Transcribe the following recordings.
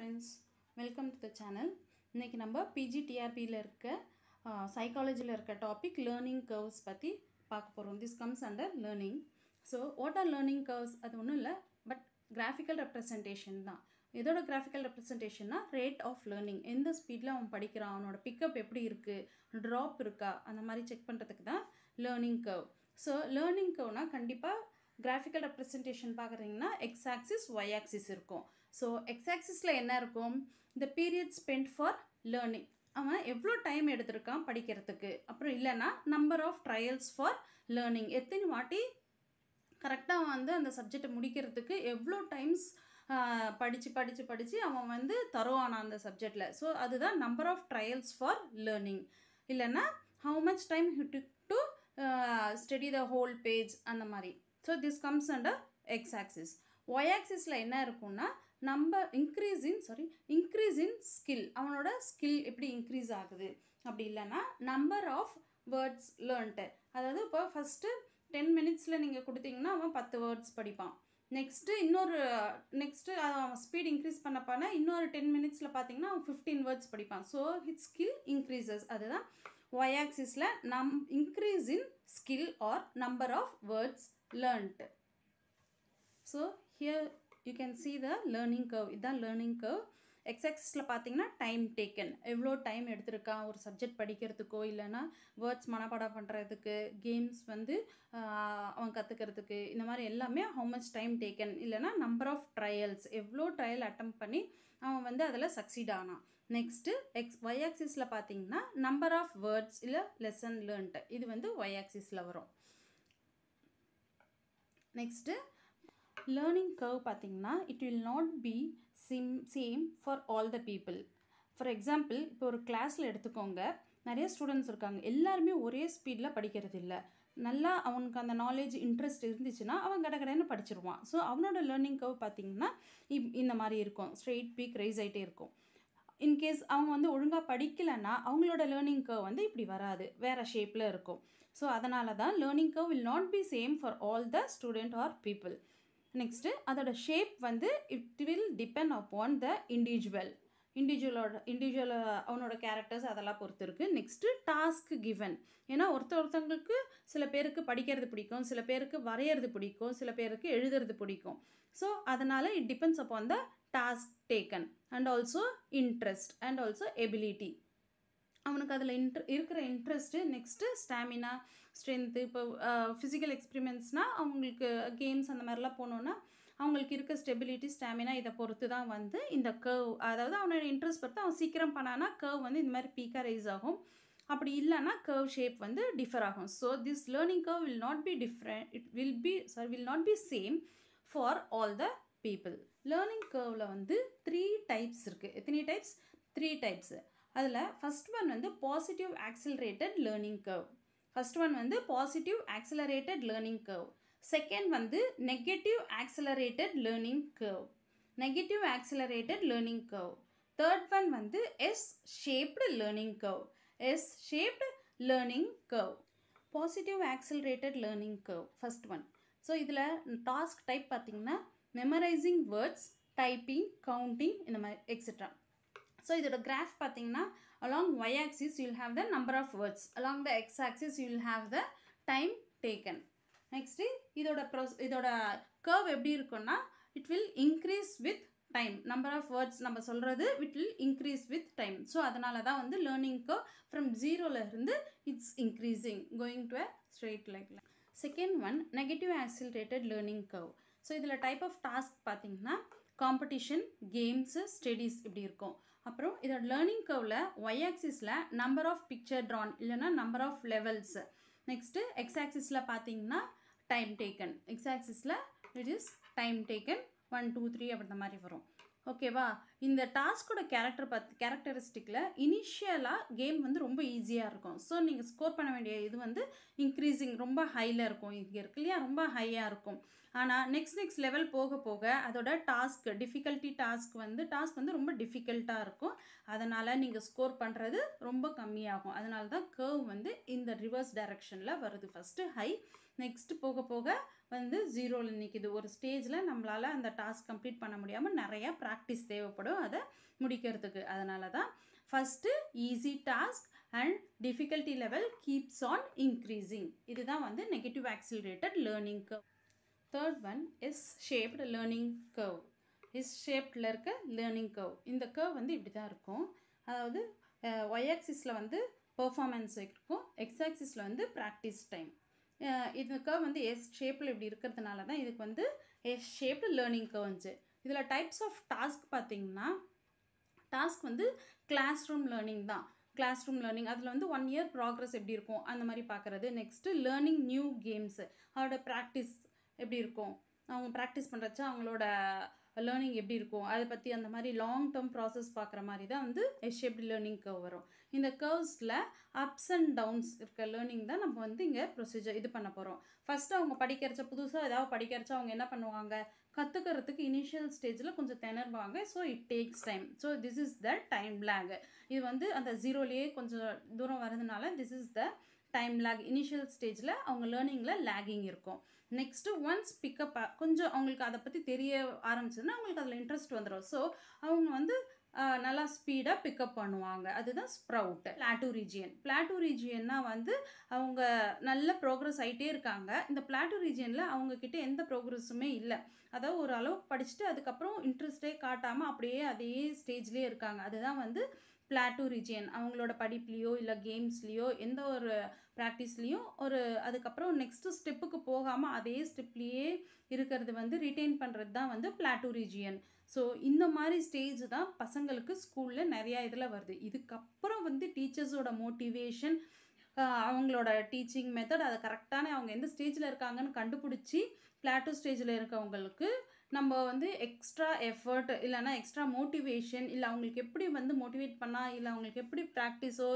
Friends welcome to the channel இன்றைக்கி நம்ம PG டிஆர்பியில் இருக்க சைக்காலஜியில் இருக்க டாபிக் லேர்னிங் கர்வ்ஸ் பற்றி பார்க்க போகிறோம் this comes under learning so what are learning curves அது ஒன்றும் இல்லை பட் கிராஃபிக்கல் ரெப்ரசன்டேஷன் தான் இதோட கிராஃபிக்கல் ரெப்ரசன்டேஷன்னா ரேட் ஆஃப் லேர்னிங் எந்த ஸ்பீடில் அவன் படிக்கிறான் அவனோட பிக்கப் எப்படி இருக்குது ட்ராப் இருக்கா அந்த மாதிரி செக் பண்ணுறதுக்கு தான் லேர்னிங் கர்வ் ஸோ லேர்னிங் கர்வ்னால் கண்டிப்பாக கிராஃபிக்கல் representation பார்க்குறீங்கன்னா x-axis, y-axis இருக்கும் ஸோ எக்ஸ் axisல என்ன இருக்கும் இந்த பீரியட் ஸ்பெண்ட் ஃபார் learning. அவன் எவ்வளோ டைம் எடுத்திருக்கான் படிக்கிறதுக்கு அப்புறம் இல்லனா, number of trials for learning எத்தனை வாட்டி கரெக்டாக வந்து அந்த subject முடிக்கிறதுக்கு எவ்வளோ டைம்ஸ் படித்து படித்து படித்து அவன் வந்து தருவானான் அந்த சப்ஜெக்டில் ஸோ அதுதான் நம்பர் ஆஃப் ட்ரையல்ஸ் ஃபார் இல்லைன்னா how much time the page அந்த மாதிரி so this comes under X axis Y ஆக்சிஸில் என்ன இருக்கும்னா நம்ம increase in sorry increase in skill அவனோட ஸ்கில் எப்படி இன்க்ரீஸ் ஆகுது அப்படி இல்லைன்னா நம்பர் ஆஃப் வேர்ட்ஸ் லேர்ன்ட்டு அதாவது இப்போ ஃபஸ்ட்டு டென் மினிட்ஸில் நீங்கள் கொடுத்தீங்கன்னா அவன் பத்து வேர்ட்ஸ் படிப்பான் நெக்ஸ்ட்டு இன்னொரு நெக்ஸ்ட்டு அவன் ஸ்பீட் இன்க்ரீஸ் பண்ண பண்ண இன்னொரு டென் மினிட்ஸில் பார்த்தீங்கன்னா அவன் ஃபிஃப்டீன் வேர்ட்ஸ் படிப்பான் ஸோ ஹிட் ஸ்கில் இன்க்ரீசஸ் அதுதான் ஒய் ஆக்சிஸில் நம் increase in skill or number of words learnt so here you can see the learning curve இதுதான் learning curve எக்ஸாக்ஸில் பார்த்தீங்கன்னா டைம் டேக்கன் எவ்வளோ டைம் எடுத்திருக்கான் ஒரு சப்ஜெக்ட் படிக்கிறதுக்கோ இல்லைனா வேர்ட்ஸ் மனப்பாடம் பண்ணுறதுக்கு கேம்ஸ் வந்து அவன் கற்றுக்கிறதுக்கு இந்த மாதிரி எல்லாமே ஹவு மச் டைம் டேக்கன் இல்லைனா நம்பர் ஆஃப் ட்ரையல்ஸ் எவ்வளோ ட்ரையல் அட்டம் பண்ணி அவன் வந்து அதில் சக்சீட் ஆனான் நெக்ஸ்ட்டு எக்ஸ் ஒய் ஆக்சிஸில் பார்த்தீங்கன்னா நம்பர் ஆஃப் வேர்ட்ஸ் இல்லை லெசன் லேர்ன்ட்டு இது வந்து ஒய் ஆக்சிஸில் வரும் நெக்ஸ்ட்டு லேர்னிங் கர்வ் பார்த்திங்கன்னா it will not be sim same for all the people for example இப்போ ஒரு கிளாஸில் எடுத்துக்கோங்க நிறைய ஸ்டூடெண்ட்ஸ் இருக்காங்க எல்லாருமே ஒரே ஸ்பீடில் படிக்கிறது இல்லை நல்லா அவனுக்கு அந்த நாலேஜ் இன்ட்ரெஸ்ட் இருந்துச்சுன்னா அவன் கடை கடைன்னு படிச்சிருவான் ஸோ அவனோட லேர்னிங் கர்வ் பார்த்திங்கன்னா இந்த மாதிரி இருக்கும் ஸ்ட்ரெயிட் பீக் ரைஸ் ஆகிட்டே இருக்கும் இன்கேஸ் அவங்க வந்து ஒழுங்காக படிக்கலைன்னா அவங்களோட லேர்னிங் கர்வ் வந்து இப்படி வராது வேறு ஷேப்பில் இருக்கும் ஸோ அதனால தான் learning curve will not be same for all the student or people next அதோட ஷேப் வந்து it will depend upon the individual இண்டிவிஜுவலோட இண்டிவிஜுவல் அவனோட கேரக்டர்ஸ் அதெல்லாம் பொறுத்து இருக்குது நெக்ஸ்ட்டு டாஸ்க் கிவன் ஏன்னா ஒருத்த ஒருத்தவங்களுக்கு சில பேருக்கு படிக்கிறது பிடிக்கும் சில பேருக்கு வரைகிறது பிடிக்கும் சில பேருக்கு எழுதுறது பிடிக்கும் ஸோ அதனால் it depends upon the task taken and also interest and also ability அவனுக்கு அதில் இன்ட்ரெ இருக்கிற இன்ட்ரெஸ்ட்டு நெக்ஸ்ட்டு ஸ்டாமினா ஸ்ட்ரென்த்து இப்போ ஃபிசிக்கல் எக்ஸ்பிரிமெண்ட்ஸ்னால் அவங்களுக்கு கேம்ஸ் அந்த மாதிரிலாம் போனோன்னா அவங்களுக்கு இருக்க ஸ்டெபிலிட்டி ஸ்டாமினா இதை பொறுத்து தான் வந்து இந்த கர்வ் அதாவது அவனோட இன்ட்ரெஸ்ட் பொறுத்து அவன் சீக்கிரம் பண்ணானா கர்வ் வந்து இந்த மாதிரி பீக்காக ரைஸ் ஆகும் அப்படி இல்லைனா கர்வ் ஷேப் வந்து டிஃபர் ஆகும் so this learning curve will not be different it will be sorry will not be same for all the people learning கர்வில் வந்து த்ரீ டைப்ஸ் இருக்குது எத்தனை டைப்ஸ் த்ரீ டைப்ஸு அதில் ஃபஸ்ட் ஒன் வந்து positive accelerated learning curve first one வந்து positive accelerated learning curve second வந்து negative accelerated learning curve negative accelerated learning curve third one வந்து S shaped learning curve S shaped learning curve positive accelerated learning curve first one so இதில் task type பார்த்திங்கன்னா memorizing words typing counting இந்த மாதிரி extra so இதோட graph பார்த்தீங்கன்னா along Y axis you'll have the number of words along the X axis you'll have the time taken next இதோட ப்ரொஸ் இதோட curve எப்படி இருக்கும்னா it will increase with time number of words நம்ம சொல்கிறது it will increase with time so அதனால தான் வந்து லேர்னிங்க்கு ஃப்ரம் ஜீரோலேருந்து it's increasing going to a straight லைக்கில் second one negative accelerated learning curve so இதில் டைப் ஆஃப் டாஸ்க் பார்த்தீங்கன்னா காம்படிஷன் கேம்ஸு ஸ்டடீஸ் இப்படி இருக்கும் அப்புறம் இதோட லேர்னிங் கர்வில் ஒய் ஆக்சிஸில் நம்பர் ஆஃப் பிக்சர் ட்ரான் இல்லைன்னா number of levels next X ஆக்சிஸில் பார்த்தீங்கன்னா டைம் டேக்கன் எக்ஸ் ஆக்சிஸில் it is time taken one two three அப்படின்ற மாதிரி வரும் ஓகேவா இந்த டாஸ்கோட கேரக்டர் பத் கேரக்டரிஸ்டிக்கில் இனிஷியலாக கேம் வந்து ரொம்ப ஈஸியாக இருக்கும் ஸோ நீங்கள் ஸ்கோர் பண்ண வேண்டிய இது வந்து இன்க்ரீஸிங் ரொம்ப ஹையில் இருக்கும் இங்கே இருக்கு இல்லையா ரொம்ப ஹையாக இருக்கும் ஆனால் நெக்ஸ்ட் நெக்ஸ்ட் லெவல் போக போக அதோட டாஸ்க் டிஃபிகல்ட்டி டாஸ்க் வந்து டாஸ்க் வந்து ரொம்ப டிஃபிகல்ட்டாக இருக்கும் அதனால் நீங்கள் ஸ்கோர் பண்ணுறது ரொம்ப கம்மியாகும் அதனால தான் கர்வ் வந்து இந்த ரிவர்ஸ் டைரக்ஷனில் வருது ஃபஸ்ட்டு ஹை நெக்ஸ்ட் போக போக வந்து ஜீரோவில் நிற்கிது ஒரு ஸ்டேஜில் நம்மளால் அந்த டாஸ்க் கம்ப்ளீட் பண்ண முடியாமல் நிறையா ப்ராக்டிஸ் தேவைப்படும் ஆகிடும் அதை முடிக்கிறதுக்கு அதனால தான் first easy task and difficulty level keeps on increasing இதுதான் வந்து negative accelerated learning curve third one is shaped learning curve is ஷேப்டில் இருக்க லேர்னிங் கர்வ் இந்த கர்வ் வந்து இப்படி தான் இருக்கும் அதாவது ஒய் ஆக்சிஸில் வந்து பர்ஃபார்மன்ஸ் இருக்கும் எக்ஸ் ஆக்சிஸில் வந்து ப்ராக்டிஸ் டைம் கர்வ் வந்து எஸ் ஷேப்பில் இப்படி இருக்கிறதுனால தான் இதுக்கு வந்து எஸ் ஷேப்டு லேர்னிங் கர்வ்ஸு இதில் டைப்ஸ் ஆஃப் டாஸ்க் பார்த்தீங்கன்னா டாஸ்க் வந்து கிளாஸ் ரூம் லேர்னிங் தான் கிளாஸ் ரூம் லேர்னிங் அதில் வந்து ஒன் இயர் ப்ராக்ரஸ் எப்படி இருக்கும் அந்த மாதிரி பார்க்குறது நெக்ஸ்ட்டு லேர்னிங் நியூ கேம்ஸு அவரோட ப்ராக்டிஸ் எப்படி இருக்கும் அவங்க ப்ராக்டிஸ் பண்ணுறச்சா அவங்களோட லேர்னிங் எப்படி இருக்கும் அதை பற்றி அந்த மாதிரி லாங் டேர்ம் ப்ராசஸ் பார்க்குற மாதிரி தான் வந்து எஸ்ஷேப்டு லேர்னிங் கர்வ் வரும் இந்த கர்வ்ஸில் அப்ஸ் அண்ட் டவுன்ஸ் இருக்க லேர்னிங் தான் நம்ம வந்து இங்கே ப்ரொசீஜர் இது பண்ண போகிறோம் ஃபஸ்ட்டு அவங்க படிக்கிறச்ச புதுசாக ஏதாவது படிக்கிறச்ச அவங்க என்ன பண்ணுவாங்க கற்றுக்கிறதுக்கு இனிஷியல் ஸ்டேஜில் கொஞ்சம் திணறுவாங்க so it takes time so this is the time lag இது வந்து அந்த ஜீரோலேயே கொஞ்சம் தூரம் வரதுனால this is the time lag initial ஸ்டேஜில் அவங்க லேர்னிங்கில் லேகிங் இருக்கும் நெக்ஸ்ட்டு ஒன்ஸ் பிக்கப் கொஞ்சம் அவங்களுக்கு அதை பற்றி தெரிய ஆரம்பிச்சதுன்னா அவங்களுக்கு அதில் இன்ட்ரெஸ்ட் வந்துடும் ஸோ அவங்க வந்து நல்லா ஸ்பீடாக பிக்கப் பண்ணுவாங்க அதுதான் ஸ்ப்ரவுட் பிளாட்டூ ரீஜியன் பிளாட்டூ ரீஜியன்னா வந்து அவங்க நல்ல ப்ரோக்ரஸ் ஆகிட்டே இருக்காங்க இந்த பிளாட்டூ ரீஜியனில் அவங்கக்கிட்ட எந்த ப்ரோக்ரஸுமே இல்லை அதாவது ஒரு அளவுக்கு படிச்சுட்டு அதுக்கப்புறம் இன்ட்ரெஸ்டே காட்டாமல் அப்படியே அதே ஸ்டேஜ்லேயே இருக்காங்க அதுதான் வந்து பிளாட்டூ ரிஜியன் அவங்களோட படிப்புலேயோ இல்லை கேம்ஸ்லேயோ எந்த ஒரு ப்ராக்டிஸ்லேயும் ஒரு அதுக்கப்புறம் நெக்ஸ்ட்டு ஸ்டெப்புக்கு போகாமல் அதே ஸ்டெப்லேயே இருக்கிறது வந்து ரிட்டைன் பண்ணுறது தான் வந்து பிளாட்டூ ரிஜியன் ஸோ இந்த மாதிரி ஸ்டேஜ் தான் பசங்களுக்கு ஸ்கூலில் நிறையா இதில் வருது இதுக்கப்புறம் வந்து டீச்சர்ஸோட மோட்டிவேஷன் அவங்களோட டீச்சிங் மெத்தட் அதை கரெக்டான அவங்க எந்த ஸ்டேஜில் இருக்காங்கன்னு கண்டுபிடிச்சி பிளாட்டோ ஸ்டேஜில் இருக்கவங்களுக்கு நம்ம வந்து எக்ஸ்ட்ரா எஃபர்ட் இல்லைனா எக்ஸ்ட்ரா மோட்டிவேஷன் இல்லை அவங்களுக்கு எப்படி வந்து மோட்டிவேட் பண்ணால் இல்லை அவங்களுக்கு எப்படி ப்ராக்டிஸோ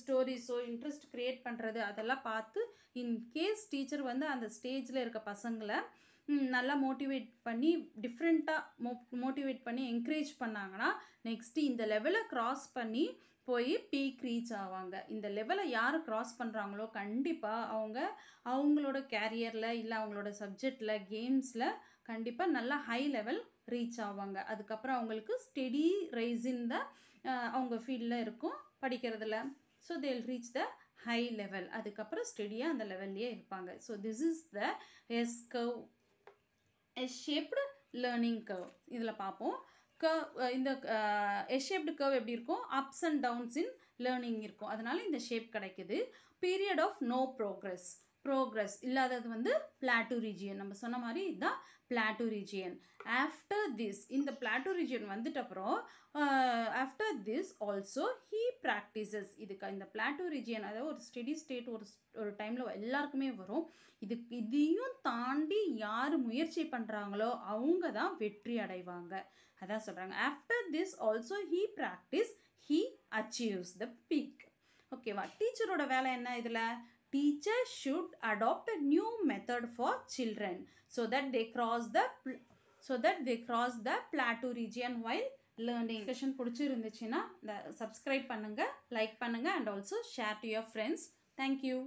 ஸ்டோரிஸோ இன்ட்ரெஸ்ட் க்ரியேட் பண்ணுறது அதெல்லாம் பார்த்து இன்கேஸ் டீச்சர் வந்து அந்த ஸ்டேஜில் இருக்க பசங்களை நல்லா மோட்டிவேட் பண்ணி டிஃப்ரெண்ட்டாக மோ மோட்டிவேட் பண்ணி என்கரேஜ் பண்ணாங்கன்னா நெக்ஸ்ட்டு இந்த லெவலை க்ராஸ் பண்ணி போய் பீக் ரீச் ஆவாங்க இந்த லெவலை யார் க்ராஸ் பண்ணுறாங்களோ கண்டிப்பாக அவங்க அவங்களோட கேரியரில் இல்லை அவங்களோட சப்ஜெக்டில் கேம்ஸில் கண்டிப்பாக நல்லா ஹை லெவல் ரீச் ஆவாங்க அதுக்கப்புறம் அவங்களுக்கு ஸ்டெடி ரைஸ் இன் த அவங்க ஃபீல்டில் இருக்கும் படிக்கிறதுல ஸோ தேல் ரீச் த ஹை லெவல் அதுக்கப்புறம் ஸ்டெடியாக அந்த லெவல்லையே இருப்பாங்க so this is the S curve S shaped learning curve இதில் பார்ப்போம் கர்வ் இந்த எஸ் ஷேப்டு கர்வ் எப்படி இருக்கும் ups and downs in learning இருக்கும் அதனால் இந்த ஷேப் கிடைக்குது period of no progress progress இல்லாதது வந்து பிளாட்டூ ரீஜியன் நம்ம சொன்ன மாதிரி இதுதான் பிளாட்டூ ரீஜியன் ஆஃப்டர் திஸ் இந்த பிளாட்டூ ரீஜியன் வந்துட்ட அப்புறம் after this also he practises இதுக்கு இந்த பிளாட்டூ ரீஜியன் அதாவது ஒரு ஸ்டெடி ஸ்டேட் ஒரு ஒரு டைமில் எல்லாருக்குமே வரும் இதுக்கு இதையும் தாண்டி யார் முயற்சி பண்ணுறாங்களோ அவங்க தான் வெற்றி அடைவாங்க அதான் சொல்கிறாங்க after this also he practice he achieves the peak ஓகேவா டீச்சரோட வேலை என்ன இதில் teachers should adopt a new method for children so that they cross the so that they cross the plateau region while learning session பிடிச்சிருந்துச்சுன்னா இந்த subscribe பண்ணுங்கள் like பண்ணுங்கள் and also share to your friends thank you